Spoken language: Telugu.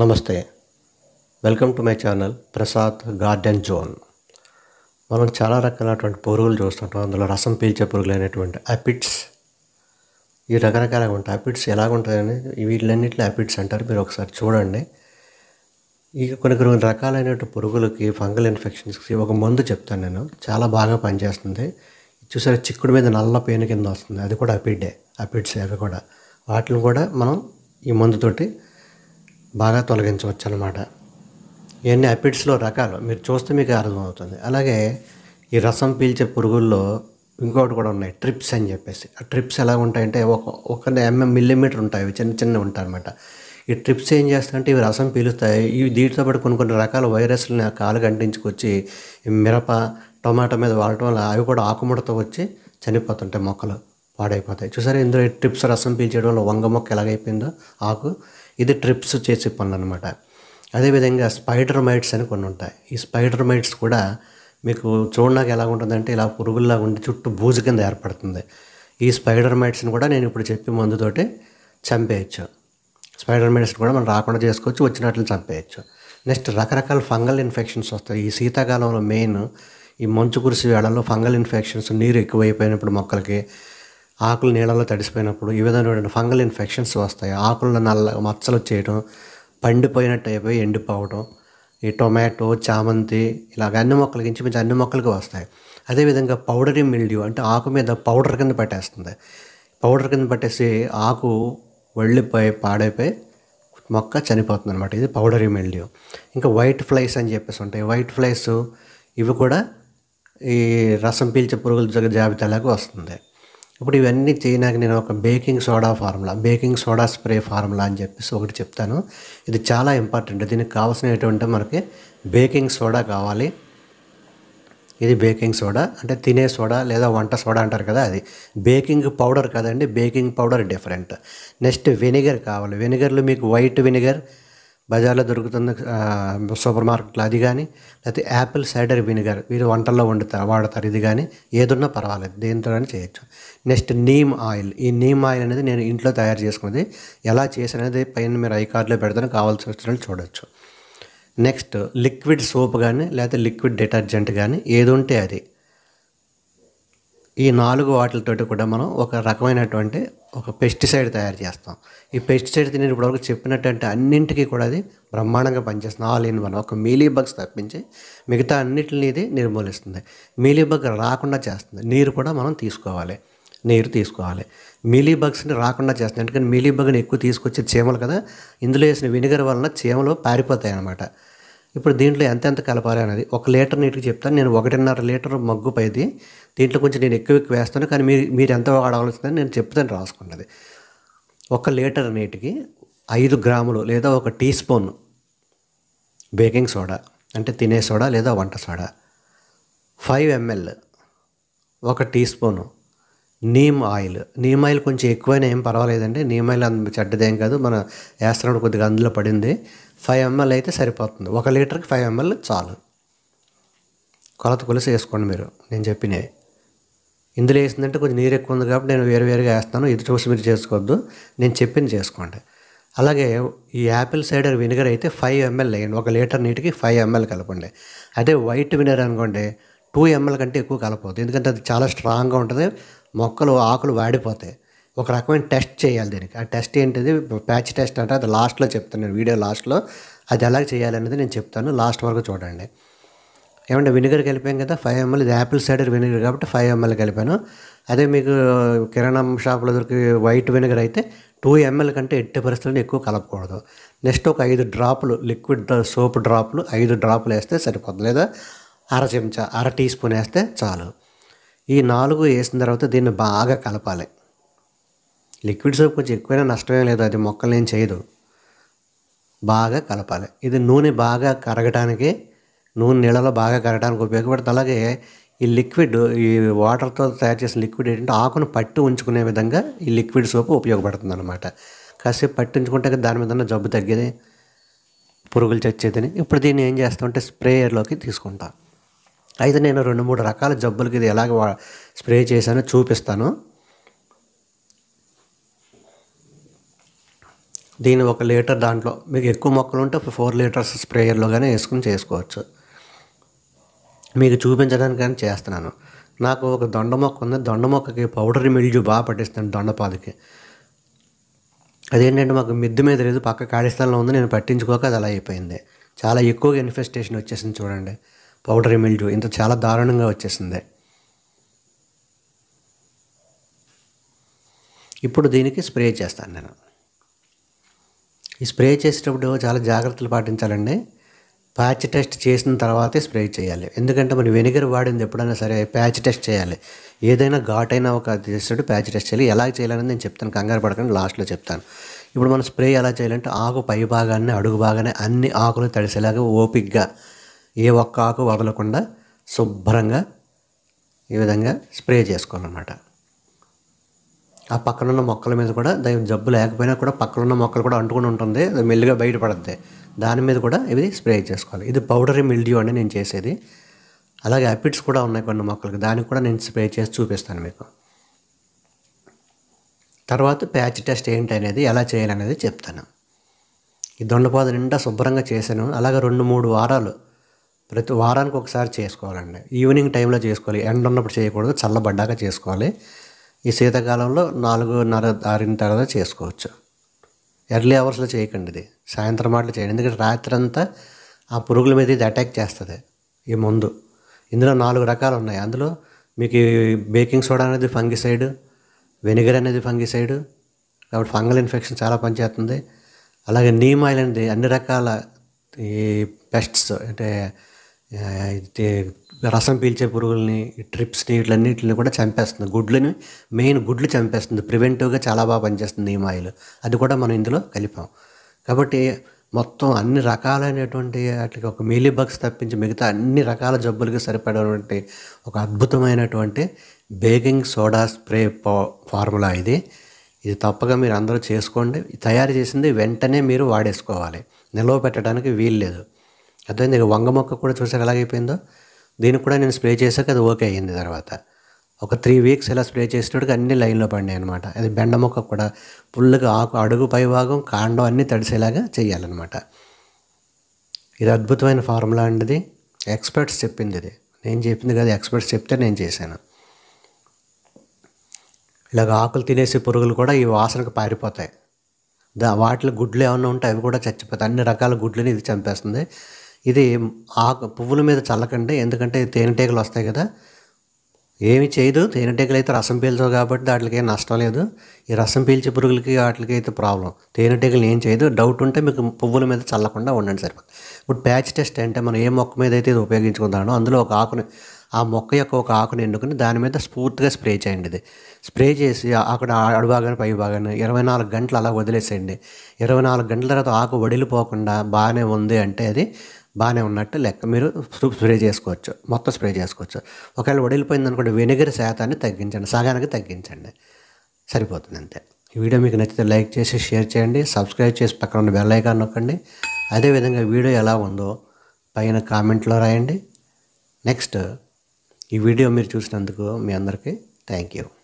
నమస్తే welcome to my channel Prasad garden zone మనం చాలా రకాలైనటువంటి పురుగులు చూస్తుంటాం అందులో రసం పీల్చే పురుగులు అనేటువంటి అపిడ్స్ ఈ రకరకాలుగా ఉంటాయి అపిడ్స్ ఉంటాయని వీటిలన్నింటిలో అపిడ్స్ అంటారు మీరు ఒకసారి చూడండి ఈ కొన్ని కొన్ని రకాలైనటువంటి పురుగులకి ఫంగల్ ఇన్ఫెక్షన్స్కి ఒక మందు చెప్తాను నేను చాలా బాగా పనిచేస్తుంది చూసారా చిక్కుడు మీద నల్ల పేను కింద వస్తుంది అది కూడా అపిడ్డే అపిడ్స్ అవి కూడా వాటిని కూడా మనం ఈ మందుతోటి బాగా తొలగించవచ్చు అనమాట ఇవన్నీ అపిడ్స్లో రకాలు మీరు చూస్తే మీకు అర్థమవుతుంది అలాగే ఈ రసం పీల్చే పురుగుల్లో ఇంకోటి కూడా ఉన్నాయి ట్రిప్స్ అని చెప్పేసి ఆ ట్రిప్స్ ఎలా ఉంటాయంటే ఒక ఒక ఎంఎం మిల్లీమీటర్ ఉంటాయి చిన్న చిన్న అనమాట ఈ ట్రిప్స్ ఏం చేస్తాయంటే ఇవి రసం పీలుస్తాయి ఇవి దీటితో పాటు కొన్ని కొన్ని రకాల వైరస్లని ఆ కాలు అంటించుకొచ్చి మిరప టొమాటో మీద వాడటం వల్ల అవి కూడా ఆకుముడత వచ్చి చనిపోతుంటాయి మొక్కలు పాడైపోతాయి చూసారా ఇందులో ట్రిప్స్ రసం పీల్చేయడం వల్ల వంగ మొక్క ఎలాగైపోయిందో ఆకు ఇది ట్రిప్స్ చేసే పనులు అనమాట అదేవిధంగా స్పైడర్ మైట్స్ అని కొన్ని ఉంటాయి ఈ స్పైడర్ మైట్స్ కూడా మీకు చూడడానికి ఎలా ఉంటుందంటే ఇలా పురుగుల్లా ఉండి చుట్టూ బూజు కింద ఏర్పడుతుంది ఈ స్పైడర్ మైట్స్ని కూడా నేను ఇప్పుడు చెప్పే మందుతోటి చంపేయచ్చు స్పైడర్ మైట్స్ కూడా మనం రాకుండా చేసుకోవచ్చు వచ్చినట్లు చంపేయచ్చు నెక్స్ట్ రకరకాల ఫంగల్ ఇన్ఫెక్షన్స్ వస్తాయి ఈ శీతాకాలంలో మెయిన్ ఈ మంచు కురిసి వేళల్లో ఫంగల్ ఇన్ఫెక్షన్స్ నీరు ఎక్కువైపోయినప్పుడు మొక్కలకి ఆకులు నీళ్ళలో తడిసిపోయినప్పుడు ఈ విధమైన ఫంగల్ ఇన్ఫెక్షన్స్ వస్తాయి ఆకులను నల్ల మచ్చలు చేయడం పండిపోయినట్టు అయిపోయి ఎండిపోవడం ఈ టొమాటో చామంతి ఇలాగ అన్ని మొక్కలకి ఇంచుమించు అన్ని మొక్కలకి వస్తాయి అదేవిధంగా పౌడరీ మిల్డ్యూ అంటే ఆకు మీద పౌడర్ కింద పట్టేస్తుంది పౌడర్ కింద పట్టేసి ఆకు వెళ్ళిపోయి పాడైపోయి మొక్క చనిపోతుంది అనమాట ఇది పౌడరీ మిల్డ్యూ ఇంకా వైట్ ఫ్లైస్ అని చెప్పేసి ఉంటాయి వైట్ ఫ్లైస్ ఇవి కూడా ఈ రసం పీల్చే పురుగుల జాబితాలాగా వస్తుంది ఇప్పుడు ఇవన్నీ చేయడానికి నేను ఒక baking soda formula baking soda spray formula అని చెప్పేసి ఒకటి చెప్తాను ఇది చాలా ఇంపార్టెంట్ దీనికి కావాల్సినటువంటి మనకి బేకింగ్ సోడా కావాలి ఇది బేకింగ్ సోడా అంటే తినే సోడా లేదా వంట సోడా అంటారు కదా అది బేకింగ్ పౌడర్ కదండి baking powder different next vinegar కావాలి వెనిగర్లో మీకు వైట్ వెనిగర్ బజార్లో దొరుకుతున్న సూపర్ మార్కెట్లో అది కానీ లేకపోతే యాపిల్ సైడర్ వినిగర్ వీరు వంటల్లో వండుతారు వాడతారు ఇది కానీ ఏదున్నా పర్వాలేదు దేనితో చేయొచ్చు నెక్స్ట్ నీమ్ ఆయిల్ ఈ నీమ్ ఆయిల్ అనేది నేను ఇంట్లో తయారు చేసుకున్నది ఎలా చేసినది పైన మీరు ఐ కార్డులో పెడతాను కావాల్సి వచ్చిన చూడొచ్చు నెక్స్ట్ లిక్విడ్ సోప్ కానీ లేకపోతే లిక్విడ్ డిటర్జెంట్ కానీ ఏది ఉంటే అది ఈ నాలుగు వాటితోటి కూడా మనం ఒక రకమైనటువంటి ఒక పెస్టిసైడ్ తయారు చేస్తాం ఈ పెస్టిసైడ్ నేను ఇప్పటివరకు చెప్పినటువంటి అన్నింటికీ కూడా అది బ్రహ్మాండంగా పనిచేస్తుంది ఆల్ ఇన్ వన్ ఒక మీలీ బగ్స్ తప్పించి మిగతా అన్నింటిని ఇది నిర్మూలిస్తుంది మీలీ బగ్ రాకుండా చేస్తుంది నీరు కూడా మనం తీసుకోవాలి నీరు తీసుకోవాలి మీలీ బగ్స్ని రాకుండా చేస్తుంది ఎందుకంటే మీలీ బగ్ని ఎక్కువ తీసుకొచ్చే చీమలు కదా ఇందులో వేసిన వినిగర్ వలన చీమలు పారిపోతాయి అన్నమాట ఇప్పుడు దీంట్లో ఎంతెంత కలపాలి అనేది ఒక లీటర్ నీటికి చెప్తాను నేను ఒకటిన్నర లీటర్ మగ్గు పైది దీంట్లో కొంచెం నేను ఎక్కువ ఎక్కువ వేస్తాను కానీ మీరు మీరు ఎంత వాడవలసిందని నేను చెప్తాను రాసుకున్నది ఒక లీటర్ నీటికి ఐదు గ్రాములు లేదా ఒక టీ స్పూన్ బేకింగ్ సోడా అంటే తినే సోడా లేదా వంట సోడా ఫైవ్ ఎంఎల్ ఒక teaspoon neem oil neem oil కొంచెం ఎక్కువైనా ఏం పర్వాలేదండి నీమ్ ఆయిల్ అంత చెడ్డదేం కాదు మన వేస్తున్నప్పుడు కొద్దిగా అందులో పడింది ఫైవ్ ఎంఎల్ అయితే సరిపోతుంది ఒక లీటర్కి ఫైవ్ ఎంఎల్ చాలు కొలత కొలిసి వేసుకోండి మీరు నేను చెప్పినవి ఇందులో వేసిందంటే కొంచెం నీరు ఎక్కువ ఉంది కాబట్టి నేను వేరువేరుగా వేస్తాను ఇది చూసి మీరు చేసుకోవద్దు నేను చెప్పింది చేసుకోండి అలాగే ఈ యాపిల్ సైడర్ వినిగర్ అయితే ఫైవ్ ఎంఎల్ వేయండి ఒక లీటర్ నీటికి ఫైవ్ ఎంఎల్ కలపండి అదే వైట్ వినిగర్ అనుకోండి టూ ఎంఎల్ కంటే ఎక్కువ కలపవద్దు ఎందుకంటే అది చాలా స్ట్రాంగ్గా ఉంటుంది మొక్కలు ఆకులు వాడిపోతాయి ఒక రకమైన టెస్ట్ చేయాలి దీనికి ఆ టెస్ట్ ఏంటిది ప్యాచ్ టెస్ట్ అంటే అది లాస్ట్లో చెప్తాను నేను వీడియో లాస్ట్లో అది ఎలా చేయాలనేది నేను చెప్తాను లాస్ట్ వరకు చూడండి ఏమంటే వినిగర్ కలిపాం కదా ఫైవ్ ఎంఎల్ ఇది యాపిల్ సైడర్ వినిగర్ కాబట్టి ఫైవ్ ఎంఎల్ కలిపాను అదే మీకు కిరాణా షాపులో దొరికి వైట్ వినిగర్ అయితే టూ ఎంఎల్ కంటే ఎట్టి పరిస్థితుల్లో ఎక్కువ కలపకూడదు నెక్స్ట్ ఒక ఐదు డ్రాపులు లిక్విడ్ సోప్ డ్రాపులు ఐదు డ్రాపులు వేస్తే సరిపోతుంది లేదా అర చెంచా అర టీ స్పూన్ వేస్తే చాలు ఈ నాలుగు వేసిన తర్వాత దీన్ని బాగా కలపాలి లిక్విడ్ సోప్ కొంచెం ఎక్కువైనా నష్టమే లేదు అది మొక్కలు ఏం చేయదు బాగా కలపాలి ఇది నూనె బాగా కరగటానికి నూనె నీళ్ళలో బాగా కరగడానికి ఉపయోగపడుతుంది అలాగే ఈ లిక్విడ్ ఈ వాటర్తో తయారు చేసిన లిక్విడ్ ఏంటంటే ఆకును పట్టి ఉంచుకునే విధంగా ఈ లిక్విడ్ సోపు ఉపయోగపడుతుంది అనమాట కాసేపు పట్టు ఉంచుకుంటే దాని మీద జబ్బు తగ్గేది పురుగులు చచ్చేదని ఇప్పుడు దీన్ని ఏం చేస్తామంటే స్ప్రేయర్లోకి తీసుకుంటాను అయితే నేను రెండు మూడు రకాల జబ్బులకి ఇది ఎలాగ స్ప్రే చేశానో చూపిస్తాను దీని ఒక లీటర్ దాంట్లో మీకు ఎక్కువ మొక్కలు ఉంటే ఫోర్ లీటర్స్ స్ప్రేయర్లో కానీ వేసుకుని చేసుకోవచ్చు మీకు చూపించడానికి కానీ చేస్తున్నాను నాకు ఒక దొండ మొక్క ఉంది దొండ మొక్కకి పౌడర్ మిల్జు బాగా పట్టిస్తాను దొండపాదికి అదేంటంటే మాకు మిద్దు మీద లేదు పక్క కాడిస్థాన్లో ఉంది నేను పట్టించుకోక అది అలా అయిపోయింది చాలా ఎక్కువగా ఇన్ఫెస్టేషన్ వచ్చేసింది చూడండి పౌడర్ మిల్జు ఇంత చాలా దారుణంగా వచ్చేసింది ఇప్పుడు దీనికి స్ప్రే చేస్తాను నేను ఈ స్ప్రే చేసేటప్పుడు చాలా జాగ్రత్తలు పాటించాలండి ప్యాచ్ టెస్ట్ చేసిన తర్వాతే స్ప్రే చేయాలి ఎందుకంటే మనం వెనిగర్ వాడింది ఎప్పుడైనా సరే ప్యాచ్ టెస్ట్ చేయాలి ఏదైనా ఘాటైనా ఒక చేసేటప్పుడు ప్యాచ్ టెస్ట్ చేయాలి ఎలా చేయాలనేది నేను చెప్తాను కంగారు పడకండి లాస్ట్లో చెప్తాను ఇప్పుడు మనం స్ప్రే ఎలా చేయాలంటే ఆకు పై భాగాన్ని అడుగు భాగాన్ని అన్ని ఆకులు తడిసేలాగా ఓపిక్గా ఏ ఒక్క ఆకు వదలకుండా శుభ్రంగా ఈ విధంగా స్ప్రే చేసుకోవాలన్నమాట ఆ పక్కనున్న మొక్కల మీద కూడా దాని జబ్బు లేకపోయినా కూడా పక్కన ఉన్న మొక్కలు కూడా అంటుకుని ఉంటుంది మెల్లిగా బయటపడద్ది దాని మీద కూడా ఇవి స్ప్రే చేసుకోవాలి ఇది పౌడర్ మిల్డ్యూ అని నేను చేసేది అలాగే అపిడ్స్ కూడా ఉన్నాయి కొన్ని మొక్కలకి దానికి కూడా నేను స్ప్రే చేసి చూపిస్తాను మీకు తర్వాత ప్యాచ్ టెస్ట్ ఏంటి అనేది ఎలా చేయాలనేది చెప్తాను ఈ దొండపాద నిండా శుభ్రంగా చేశాను అలాగే రెండు మూడు వారాలు ప్రతి వారానికి ఒకసారి చేసుకోవాలండి ఈవినింగ్ టైంలో చేసుకోవాలి ఎండ ఉన్నప్పుడు చేయకూడదు చల్లబడ్డాక చేసుకోవాలి ఈ శీతాకాలంలో నాలుగున్నర ఆరిన తర్వాత చేసుకోవచ్చు ఎర్లీ అవర్స్లో చేయకండి ఇది సాయంత్రం మాటలు చేయండి ఎందుకంటే రాత్రంతా ఆ పురుగుల మీద ఇది అటాక్ చేస్తుంది ఈ మందు ఇందులో నాలుగు రకాలు ఉన్నాయి అందులో మీకు బేకింగ్ సోడా అనేది ఫంగిసైడ్ వెనిగర్ అనేది ఫంగిసైడ్ కాబట్టి ఫంగల్ ఇన్ఫెక్షన్ చాలా పనిచేస్తుంది అలాగే నీమ్ ఆయిల్ అనేది అన్ని రకాల ఈ పెస్ట్స్ అంటే రసం పీల్చే పురుగుల్ని ట్రిప్స్ని వీటన్నిటిని కూడా చంపేస్తుంది గుడ్లని మెయిన్ గుడ్లు చంపేస్తుంది ప్రివెంటివ్గా చాలా బాగా పనిచేస్తుంది ఈ మాయలు అది కూడా మనం ఇందులో కలిపాం కాబట్టి మొత్తం అన్ని రకాలైనటువంటి వాటికి ఒక మీలీ బగ్స్ తప్పించి మిగతా అన్ని రకాల జబ్బులకి సరిపడేటువంటి ఒక అద్భుతమైనటువంటి బేకింగ్ సోడా స్ప్రే ఫార్ములా ఇది ఇది తప్పగా మీరు అందరూ చేసుకోండి తయారు చేసింది వెంటనే మీరు వాడేసుకోవాలి నిల్వ పెట్టడానికి వీలు లేదు అర్థమైంది వంగ మొక్క కూడా చూసాక ఎలాగైపోయిందో దీనికి కూడా నేను స్ప్రే చేశాక అది ఓకే అయ్యింది తర్వాత ఒక త్రీ వీక్స్ ఇలా స్ప్రే చేసేటోడికి అన్ని లైన్లో పడినాయి అనమాట అది బెండ మొక్క కూడా ఫుల్గా ఆకు అడుగు పైభాగం కాండం అన్నీ తడిసేలాగా చేయాలన్నమాట ఇది అద్భుతమైన ఫార్ములా అండిది ఎక్స్పర్ట్స్ చెప్పింది ఇది నేను చెప్పింది కాదు ఎక్స్పర్ట్స్ చెప్తే నేను చేశాను ఇలాగ ఆకులు తినేసే పురుగులు కూడా ఈ వాసనకు పారిపోతాయి దా వాటిలో గుడ్లు ఏమైనా ఉంటే అవి కూడా చచ్చిపోతాయి అన్ని రకాల గుడ్లని ఇది చంపేస్తుంది ఇది ఆకు పువ్వుల మీద చల్లకండి ఎందుకంటే తేనెటీగలు వస్తాయి కదా ఏమి చేయదు తేనెటీగలు అయితే రసం పీల్చవు కాబట్టి వాటికి ఏం నష్టం లేదు ఈ రసం పీల్చే పురుగులకి వాటికి అయితే ప్రాబ్లం తేనెటీగలు ఏం చేయదు డౌట్ ఉంటే మీకు పువ్వుల మీద చల్లకుండా ఉండండి సరిపోతుంది ఇప్పుడు ప్యాచ్ టెస్ట్ అంటే మనం ఏ మొక్క మీద అయితే ఇది ఉపయోగించుకుందామో అందులో ఒక ఆకుని ఆ మొక్క యొక్క ఒక ఆకుని ఎండుకుని దాని మీద స్ఫూర్తిగా స్ప్రే చేయండి ఇది స్ప్రే చేసి అక్కడ భాగాన్ని పై భాగాన్ని ఇరవై నాలుగు గంటలు అలా వదిలేసేయండి ఇరవై నాలుగు గంటల తర్వాత ఆకు వడిలిపోకుండా బాగానే ఉంది అంటే అది బాగానే ఉన్నట్టు లెక్క మీరు స్ప్రే చేసుకోవచ్చు మొత్తం స్ప్రే చేసుకోవచ్చు ఒకవేళ ఒడిలిపోయింది అనుకోండి వెనిగర్ శాతాన్ని తగ్గించండి సగానికి తగ్గించండి సరిపోతుంది అంతే ఈ వీడియో మీకు నచ్చితే లైక్ చేసి షేర్ చేయండి సబ్స్క్రైబ్ చేసి పక్కన ఉన్న బెల్ ఐకాన్ నొక్కండి అదేవిధంగా వీడియో ఎలా ఉందో పైన కామెంట్లో రాయండి నెక్స్ట్ ఈ వీడియో మీరు చూసినందుకు మీ అందరికీ థ్యాంక్ యూ